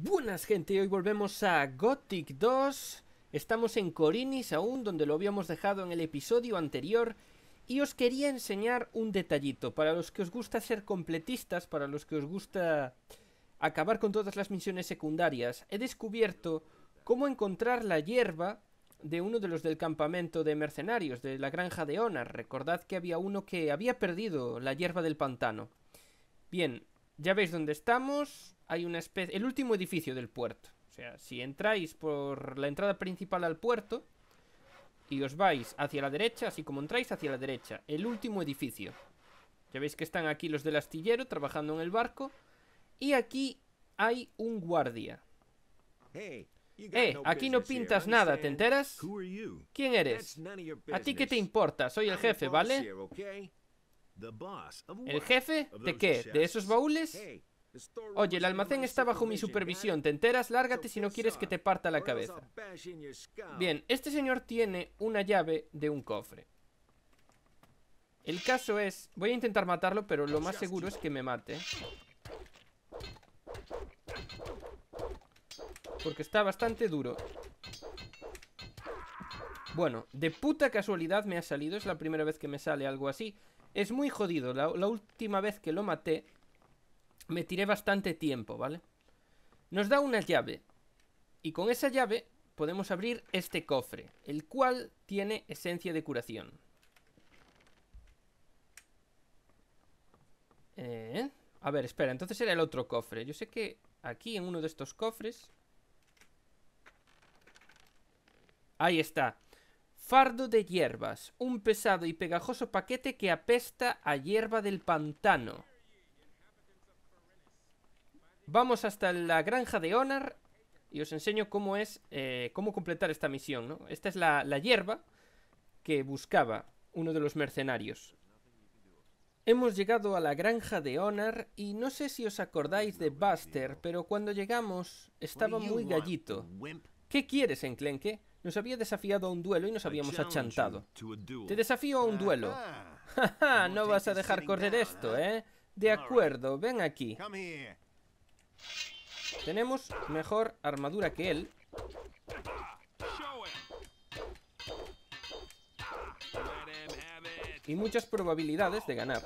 Buenas gente, hoy volvemos a Gothic 2 Estamos en Corinis aún, donde lo habíamos dejado en el episodio anterior Y os quería enseñar un detallito Para los que os gusta ser completistas, para los que os gusta acabar con todas las misiones secundarias He descubierto cómo encontrar la hierba de uno de los del campamento de mercenarios, de la granja de Onar Recordad que había uno que había perdido la hierba del pantano Bien, ya veis dónde estamos, hay una especie... El último edificio del puerto. O sea, si entráis por la entrada principal al puerto y os vais hacia la derecha, así como entráis hacia la derecha, el último edificio. Ya veis que están aquí los del astillero trabajando en el barco. Y aquí hay un guardia. eh, aquí no pintas nada, ¿te enteras? ¿Quién eres? A ti qué te importa, soy el jefe, ¿vale? ¿El jefe? ¿De qué? ¿De esos baúles? Oye, el almacén está bajo mi supervisión, ¿te enteras? Lárgate si no quieres que te parta la cabeza. Bien, este señor tiene una llave de un cofre. El caso es... Voy a intentar matarlo, pero lo más seguro es que me mate. Porque está bastante duro. Bueno, de puta casualidad me ha salido. Es la primera vez que me sale algo así. Es muy jodido. la, última vez que lo maté me tiré bastante tiempo, ¿vale? Nos da una llave. Y con esa llave podemos abrir este cofre, el cual tiene esencia de curación. Eh, a ver, espera, entonces era el otro cofre. Yo sé que aquí en uno de estos cofres... Ahí está. Fardo de hierbas, un pesado y pegajoso paquete que apesta a hierba del pantano. Vamos hasta la granja de Onar y os enseño cómo es, eh, cómo completar esta misión, ¿no? Esta es la, hierba que buscaba uno de los mercenarios. Hemos llegado a la granja de Onar y no sé si os acordáis de Buster, pero cuando llegamos estaba muy gallito. ¿Qué quieres, enclenque? Nos había desafiado a un duelo y nos habíamos achantado. Te desafío a un duelo. No vas a dejar correr esto, ¿eh? De acuerdo, ven aquí. Tenemos mejor armadura que él Y muchas probabilidades de ganar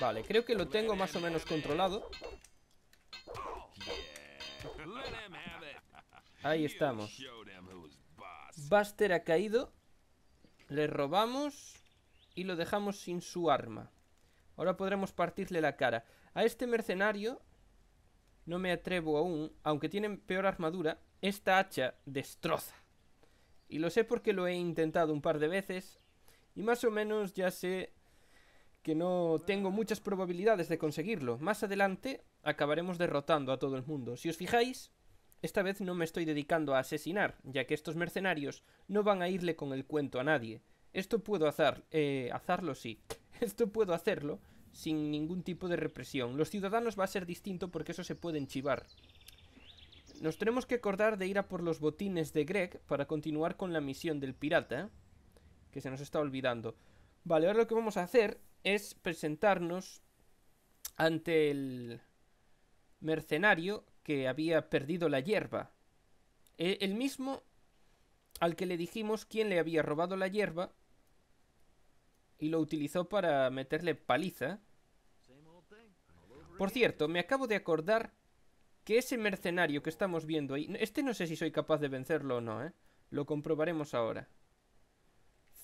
Vale, creo que lo tengo más o menos controlado Ahí estamos Buster ha caído. Le robamos y lo dejamos sin su arma. Ahora podremos partirle la cara. A este mercenario no me atrevo aún, aunque tiene peor armadura, esta hacha destroza. Y lo sé porque lo he intentado un par de veces y más o menos ya sé que no tengo muchas probabilidades de conseguirlo. Más adelante acabaremos derrotando a todo el mundo. Si os fijáis, esta vez no me estoy dedicando a asesinar, ya que estos mercenarios no van a irle con el cuento a nadie. Esto puedo hacer, eh, hacerlo sí. Esto puedo hacerlo sin ningún tipo de represión. Los ciudadanos va a ser distinto porque eso se puede enchivar. Nos tenemos que acordar de ir a por los botines de Greg para continuar con la misión del pirata, que se nos está olvidando. Vale, ahora lo que vamos a hacer es presentarnos ante el mercenario que había perdido la hierba. E-, el mismo al que le dijimos quién le había robado la hierba y lo utilizó para meterle paliza. Por cierto, me acabo de acordar que ese mercenario que estamos viendo ahí... Este no sé si soy capaz de vencerlo o no, ¿eh? Lo comprobaremos ahora.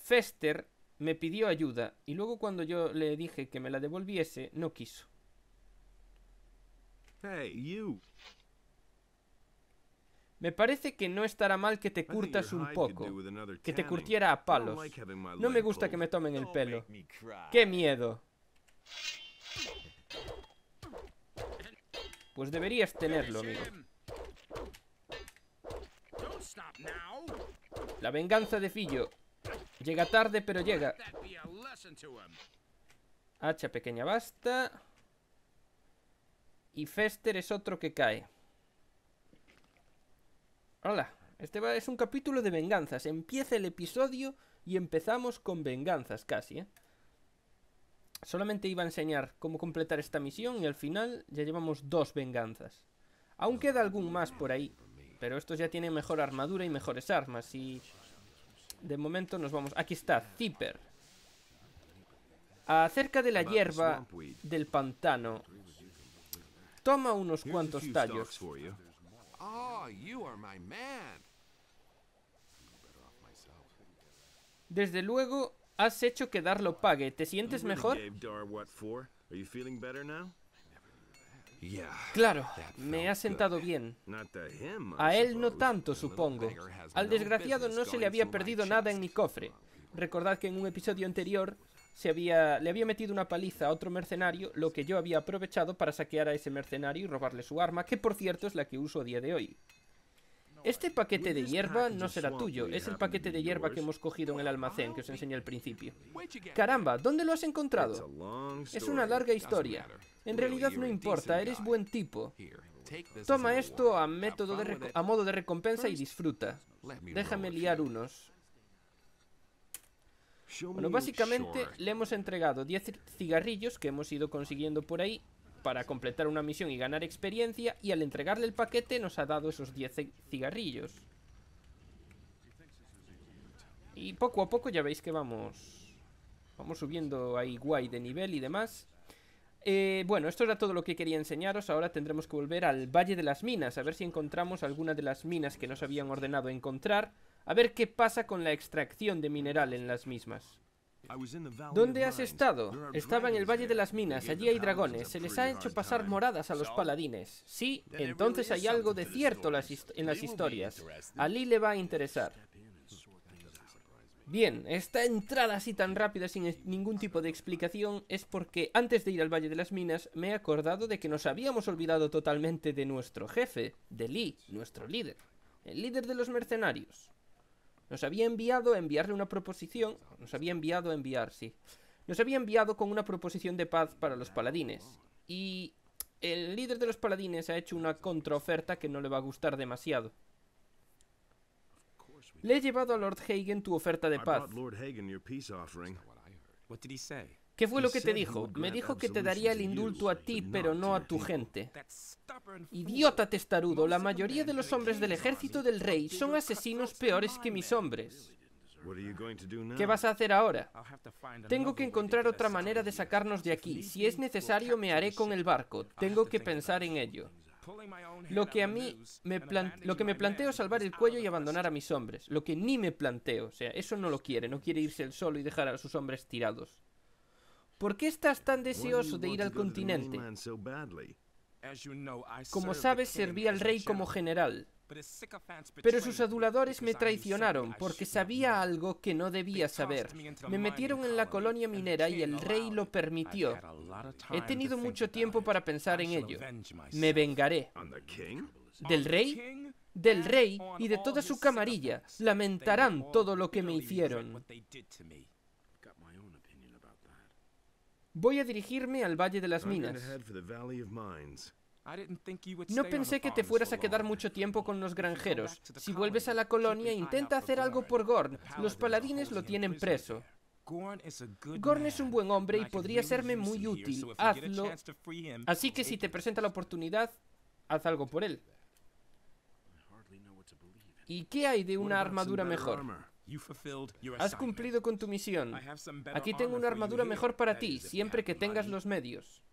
Fester me pidió ayuda y luego cuando yo le dije que me la devolviese, no quiso. Me parece que no estará mal que te curtas un poco, que te curtiera a palos. No me gusta que me tomen el pelo. ¡Qué miedo! Pues deberías tenerlo, amigo. La venganza de Fillo. Llega tarde, pero llega. Hacha pequeña basta. Y Fester es otro que cae. Hola, este va, es un capítulo de venganzas. Empieza el episodio y empezamos con venganzas casi, ¿eh? Solamente iba a enseñar cómo completar esta misión y al final ya llevamos dos venganzas. Aún queda algún más por ahí, pero estos ya tienen mejor armadura y mejores armas y... De momento nos vamos... Aquí está, Zipper. Acerca de la hierba del pantano, Toma unos cuantos tallos. Ah, Desde luego, has hecho que Darlo pague. ¿Te sientes mejor? Claro, me ha sentado bien. A él no tanto, supongo. Al desgraciado no se le había perdido nada en mi cofre. Recordad que en un episodio anterior había, le había metido una paliza a otro mercenario, lo que yo había aprovechado para saquear a ese mercenario y robarle su arma, que por cierto es la que uso a día de hoy. Este paquete de hierba no será tuyo, es el paquete de hierba que hemos cogido en el almacén que os enseñé al principio. Caramba, ¿dónde lo has encontrado? Es una larga historia. En realidad no importa, eres buen tipo. Toma esto a modo de recompensa y disfruta. Déjame liar unos. Bueno, básicamente le hemos entregado 10 cigarrillos que hemos ido consiguiendo por ahí para completar una misión y ganar experiencia y al entregarle el paquete nos ha dado esos 10 cigarrillos. Y poco a poco ya veis que vamos vamos subiendo ahí guay de nivel y demás. Eh, bueno, esto era todo lo que quería enseñaros. Ahora tendremos que volver al Valle de las Minas, a ver si encontramos alguna de las minas que nos habían ordenado encontrar, a ver qué pasa con la extracción de mineral en las mismas. ¿Dónde has estado? Estaba en el Valle de las Minas, allí hay dragones, se les ha hecho pasar moradas a los paladines. Sí, entonces hay algo de cierto en las historias. A Lee le va a interesar. Bien, esta entrada así tan rápida sin ningún tipo de explicación es porque antes de ir al Valle de las Minas me he acordado de que nos habíamos olvidado totalmente de nuestro jefe, de Lee, nuestro líder, el líder de los mercenarios. Nos había enviado a enviarle una proposición, nos había enviado a enviar, sí. Nos había enviado con una proposición de paz para los paladines y el líder de los paladines ha hecho una contraoferta que no le va a gustar demasiado. Le he llevado a Lord Hagen tu oferta de paz. ¿Qué fue lo que te dijo? Me dijo que te daría el indulto a ti, pero no a tu gente. Idiota testarudo, la mayoría de los hombres del ejército del rey son asesinos peores que mis hombres. ¿Qué vas a hacer ahora? Tengo que encontrar otra manera de sacarnos de aquí. Si es necesario, me haré con el barco. Tengo que pensar en ello. Lo que a mí me lo que me planteo es salvar el cuello y abandonar a mis hombres. Lo que ni me planteo, o sea, eso no lo quiere, no quiere irse él solo y dejar a sus hombres tirados. ¿Por qué estás tan deseoso de ir al continente? Como sabes, serví al rey como general. Pero sus aduladores me traicionaron porque sabía algo que no debía saber. Me metieron en la colonia minera y el rey lo permitió. He tenido mucho tiempo para pensar en ello. Me vengaré. ¿Del rey? Del rey y de toda su camarilla. Lamentarán todo lo que me hicieron. Voy a dirigirme al Valle de las Minas. No pensé que te fueras a quedar mucho tiempo con los granjeros. Si vuelves a la colonia, intenta hacer algo por Gorn. Los paladines lo tienen preso. Gorn es un buen hombre y podría serme muy útil. Hazlo. Así que si te presenta la oportunidad, haz algo por él. ¿Y qué hay de una armadura mejor? Has cumplido con tu misión. Aquí tengo una armadura mejor para ti, siempre que tengas los medios.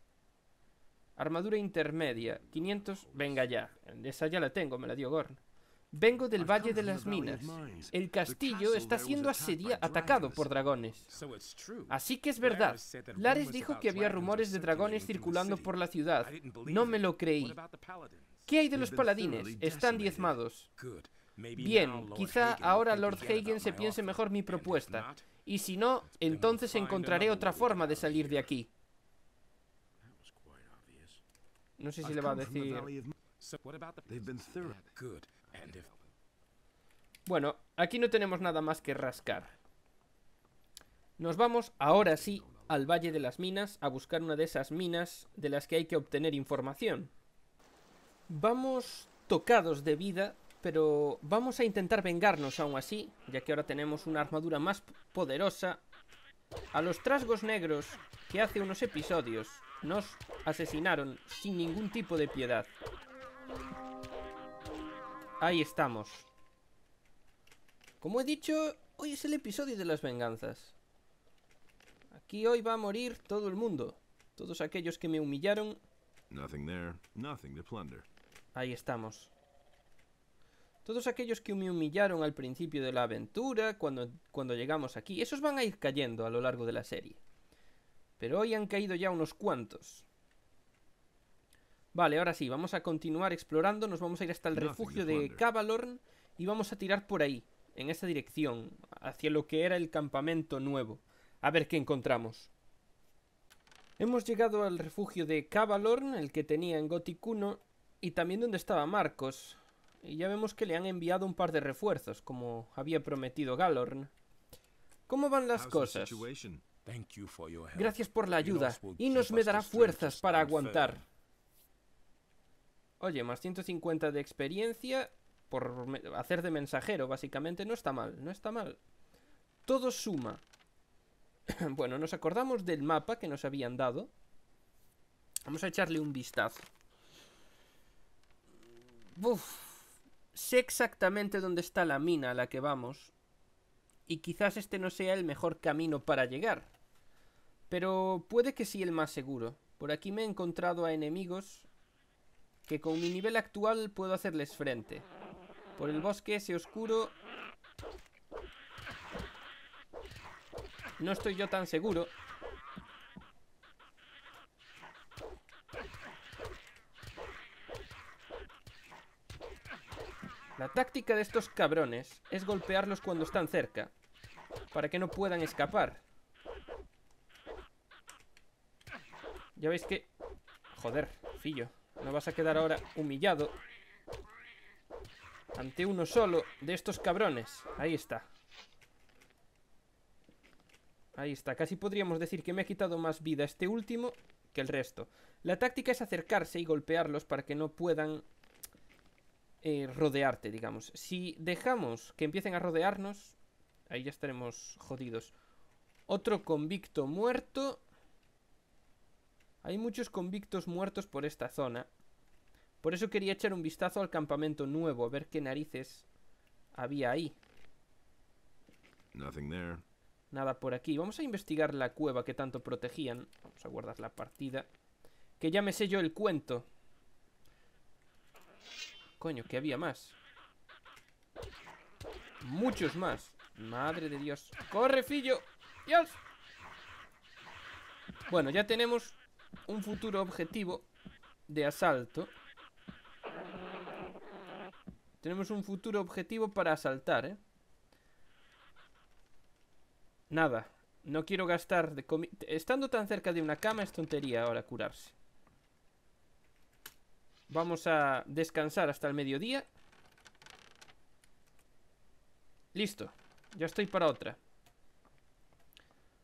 Armadura intermedia, 500, venga ya. Esa ya la tengo, me la dio Gorn. Vengo del Valle de las Minas. El castillo está siendo atacado por dragones. Así que es verdad. Lares dijo que había rumores de dragones circulando por la ciudad. No me lo creí. ¿Qué hay de los paladines? Están diezmados. Bien, quizá ahora Lord Hagen se piense mejor mi propuesta. Y si no, entonces encontraré otra forma de salir de aquí. No sé si le va a decir... Bueno, aquí no tenemos nada más que rascar. Nos vamos ahora sí al Valle de las Minas a buscar una de esas minas de las que hay que obtener información. Vamos tocados de vida, pero vamos a intentar vengarnos aún así, ya que ahora tenemos una armadura más poderosa a los trasgos negros que hace unos episodios nos asesinaron sin ningún tipo de piedad. Ahí estamos. Como he dicho, hoy es el episodio de las venganzas. Aquí hoy va a morir todo el mundo. Todos aquellos que me humillaron. Ahí estamos. Todos aquellos que me humillaron al principio de la aventura, cuando, cuando llegamos aquí, esos van a ir cayendo a lo largo de la serie. Pero hoy han caído ya unos cuantos. Vale, ahora sí, vamos a continuar explorando, nos vamos a ir hasta el refugio de Cavalorn y vamos a tirar por ahí, en esa dirección, hacia lo que era el campamento nuevo. A ver qué encontramos. Hemos llegado al refugio de Cavalorn, el que tenía en Gothic y también donde estaba Marcos. Y ya vemos que le han enviado un par de refuerzos, como había prometido Galorn. ¿Cómo van las cosas? Gracias por la ayuda. Y nos me dará fuerzas para aguantar. Oye, más 150 de experiencia por hacer de mensajero, básicamente. No está mal, no está mal. Todo suma. bueno, nos acordamos del mapa que nos habían dado. Vamos a echarle un vistazo. Uf, Sé exactamente dónde está la mina a la que vamos. Y quizás este no sea el mejor camino para llegar. Pero puede que sí el más seguro. Por aquí me he encontrado a enemigos que con mi nivel actual puedo hacerles frente. Por el bosque ese oscuro... No estoy yo tan seguro. La táctica de estos cabrones es golpearlos cuando están cerca, para que no puedan escapar. Ya veis que... Joder, fillo, no vas a quedar ahora humillado ante uno solo de estos cabrones. Ahí está. Ahí está, casi podríamos decir que me ha quitado más vida este último que el resto. La táctica es acercarse y golpearlos para que no puedan eh, rodearte, digamos. Si dejamos que empiecen a rodearnos, ahí ya estaremos jodidos. Otro convicto muerto. Hay muchos convictos muertos por esta zona. Por eso quería echar un vistazo al campamento nuevo, a ver qué narices había ahí. Nada por aquí. Vamos a investigar la cueva que tanto protegían. Vamos a guardar la partida. Que ya me sé yo el cuento. Coño, que había más Muchos más Madre de Dios ¡Corre, Fillo! ¡Dios! Bueno, ya tenemos un futuro objetivo de asalto Tenemos un futuro objetivo para asaltar, ¿eh? Nada, no quiero gastar de comida Estando tan cerca de una cama es tontería ahora curarse Vamos a descansar hasta el mediodía. Listo. Ya estoy para otra.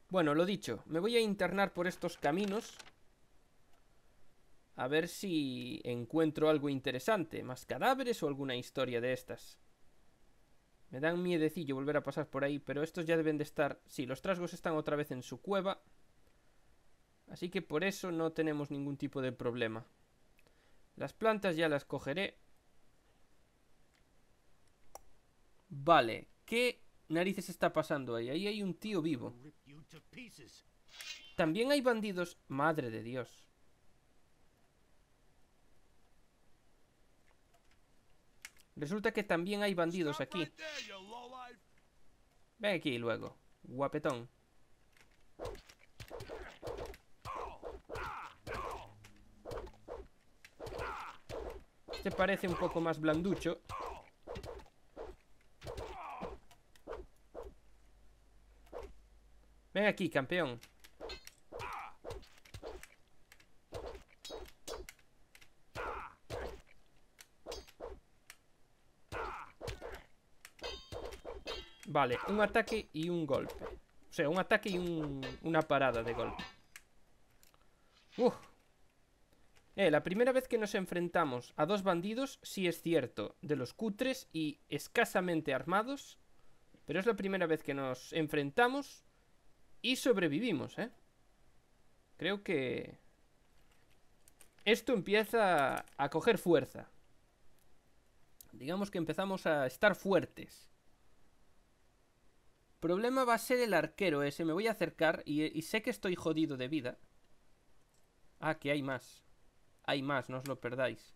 Bueno, lo dicho. Me voy a internar por estos caminos. A ver si encuentro algo interesante. Más cadáveres o alguna historia de estas. Me dan miedecillo volver a pasar por ahí, pero estos ya deben de estar... Sí, los trasgos están otra vez en su cueva. Así que por eso no tenemos ningún tipo de problema. Las plantas ya las cogeré. Vale, ¿qué narices está pasando ahí? Ahí hay un tío vivo. También hay bandidos. Madre de Dios. Resulta que también hay bandidos aquí. Ven aquí luego, guapetón. Este parece un poco más blanducho Ven aquí, campeón Vale, un ataque y un golpe O sea, un ataque y un, una parada de golpe Uf eh, la primera vez que nos enfrentamos a dos bandidos, sí es cierto, de los cutres y escasamente armados, pero es la primera vez que nos enfrentamos y sobrevivimos, ¿eh? Creo que... Esto empieza a coger fuerza. Digamos que empezamos a estar fuertes. Problema va a ser el arquero ese. Me voy a acercar y, y sé que estoy jodido de vida. Ah, que hay más. Hay más, no os lo perdáis.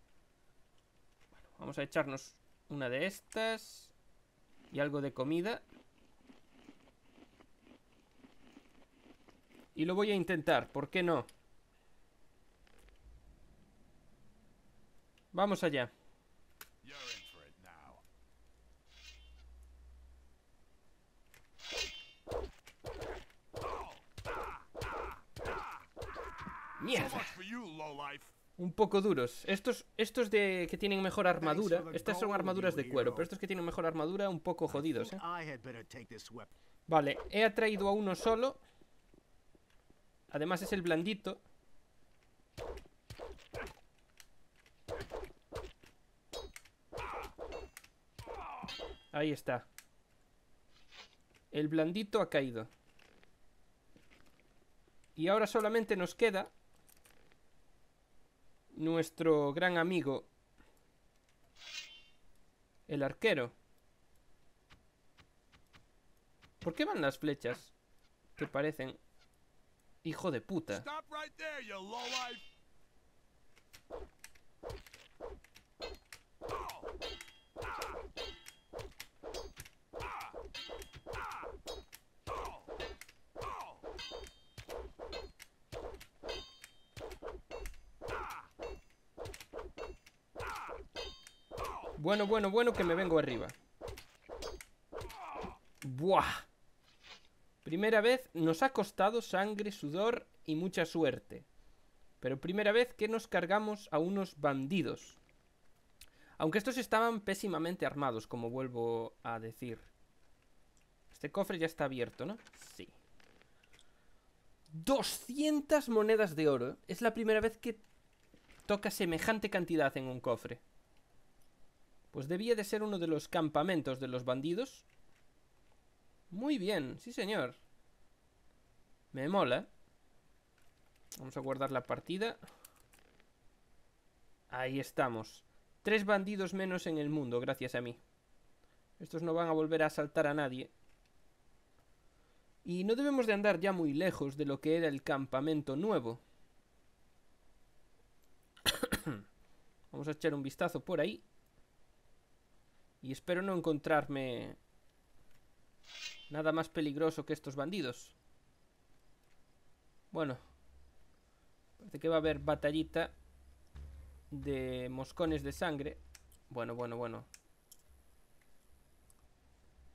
Bueno, vamos a echarnos una de estas. Y algo de comida. Y lo voy a intentar, ¿por qué no? Vamos allá. Mierda un poco duros. Estos, estos de que tienen mejor armadura, estas son armaduras de cuero, pero estos que tienen mejor armadura un poco jodidos, ¿eh? Vale, he atraído a uno solo. Además es el blandito. Ahí está. El blandito ha caído. Y ahora solamente nos queda nuestro gran amigo, el arquero. ¿Por qué van las flechas? Que parecen... Hijo de puta. Bueno, bueno, bueno, que me vengo arriba. ¡Buah! Primera vez nos ha costado sangre, sudor y mucha suerte. Pero primera vez que nos cargamos a unos bandidos. Aunque estos estaban pésimamente armados, como vuelvo a decir. Este cofre ya está abierto, ¿no? Sí. 200 monedas de oro. Es la primera vez que toca semejante cantidad en un cofre. Pues debía de ser uno de los campamentos de los bandidos. Muy bien, sí señor. Me mola. Vamos a guardar la partida. Ahí estamos. Tres bandidos menos en el mundo, gracias a mí. Estos no van a volver a asaltar a nadie. Y no debemos de andar ya muy lejos de lo que era el campamento nuevo. Vamos a echar un vistazo por ahí. Y espero no encontrarme nada más peligroso que estos bandidos. Bueno. Parece que va a haber batallita de moscones de sangre. Bueno, bueno, bueno.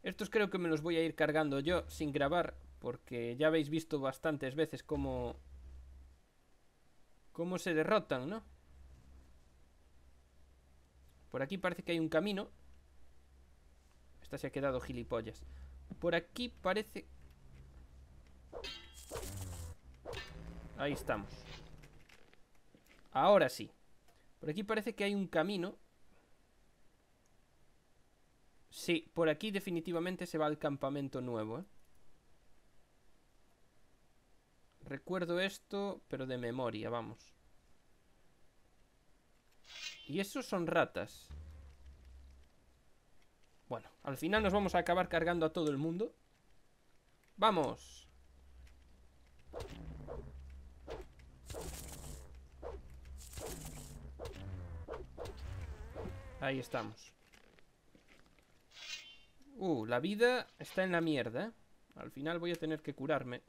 Estos creo que me los voy a ir cargando yo sin grabar. Porque ya habéis visto bastantes veces cómo... Cómo se derrotan, ¿no? Por aquí parece que hay un camino. Esta se ha quedado gilipollas. Por aquí parece... Ahí estamos. Ahora sí. Por aquí parece que hay un camino. Sí, por aquí definitivamente se va al campamento nuevo, ¿eh? Recuerdo esto, pero de memoria, vamos. Y esos son ratas. Bueno, al final nos vamos a acabar cargando a todo el mundo ¡Vamos! Ahí estamos Uh, la vida está en la mierda Al final voy a tener que curarme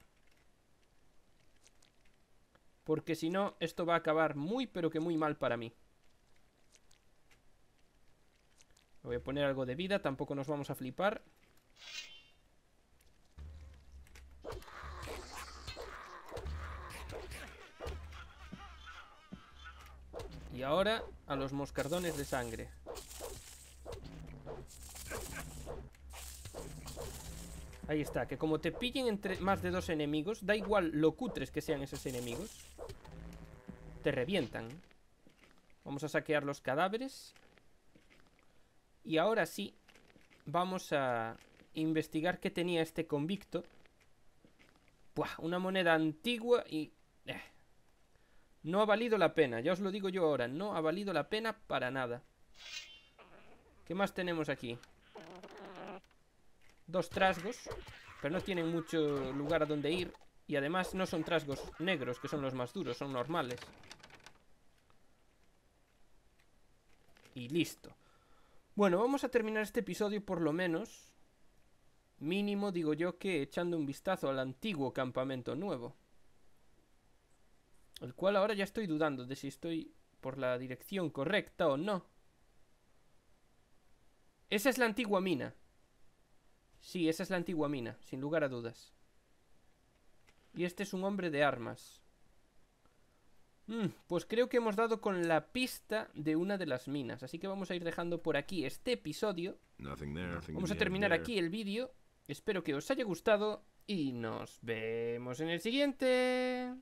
Porque si no, esto va a acabar muy pero que muy mal para mí voy a poner algo de vida, tampoco nos vamos a flipar. Y ahora a los moscardones de sangre. Ahí está, que como te pillen entre más de dos enemigos, da igual lo cutres que sean esos enemigos, te revientan. Vamos a saquear los cadáveres. Y ahora sí, vamos a investigar qué tenía este convicto. una moneda antigua y... Eh, no ha valido la pena, ya os lo digo yo ahora, no ha valido la pena para nada. ¿Qué más tenemos aquí? Dos trasgos, pero no tienen mucho lugar a donde ir. Y además no son trasgos negros, que son los más duros, son normales. Y listo. Bueno, vamos a terminar este episodio por lo menos. Mínimo, digo yo, que echando un vistazo al antiguo campamento nuevo. El cual ahora ya estoy dudando de si estoy por la dirección correcta o no. Esa es la antigua mina. Sí, esa es la antigua mina, sin lugar a dudas. Y este es un hombre de armas. Mm, pues creo que hemos dado con la pista de una de las minas. Así que vamos a ir dejando por aquí este episodio. vamos a terminar aquí el vídeo. Espero que os haya gustado y nos vemos en el siguiente.